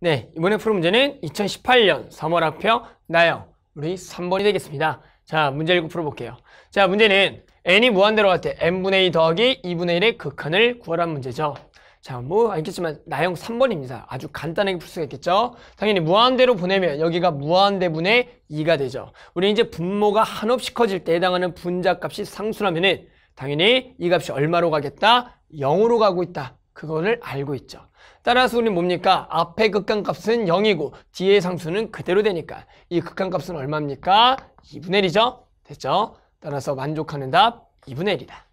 네, 이번에 풀 문제는 2018년 3월 학표 나영 우리 3번이 되겠습니다. 자, 문제 읽곱 풀어볼게요. 자, 문제는 n이 무한대로 갈 때 n분의 2 더하기 2분의 1의 극한을 구하란 문제죠. 자, 뭐 알겠지만 나영 3번입니다. 아주 간단하게 풀 수가 있겠죠? 당연히 무한대로 보내면 여기가 무한대분의 2가 되죠. 우리 이제 분모가 한없이 커질 때 해당하는 분자값이 상수라면은 당연히 이 값이 얼마로 가겠다? 0으로 가고 있다. 그거를 알고 있죠. 따라서 우리는 뭡니까? 앞에 극한값은 0이고 뒤에 상수는 그대로 되니까 이 극한값은 얼마입니까? 2분의 1이죠. 됐죠? 따라서 만족하는 답 2분의 1이다.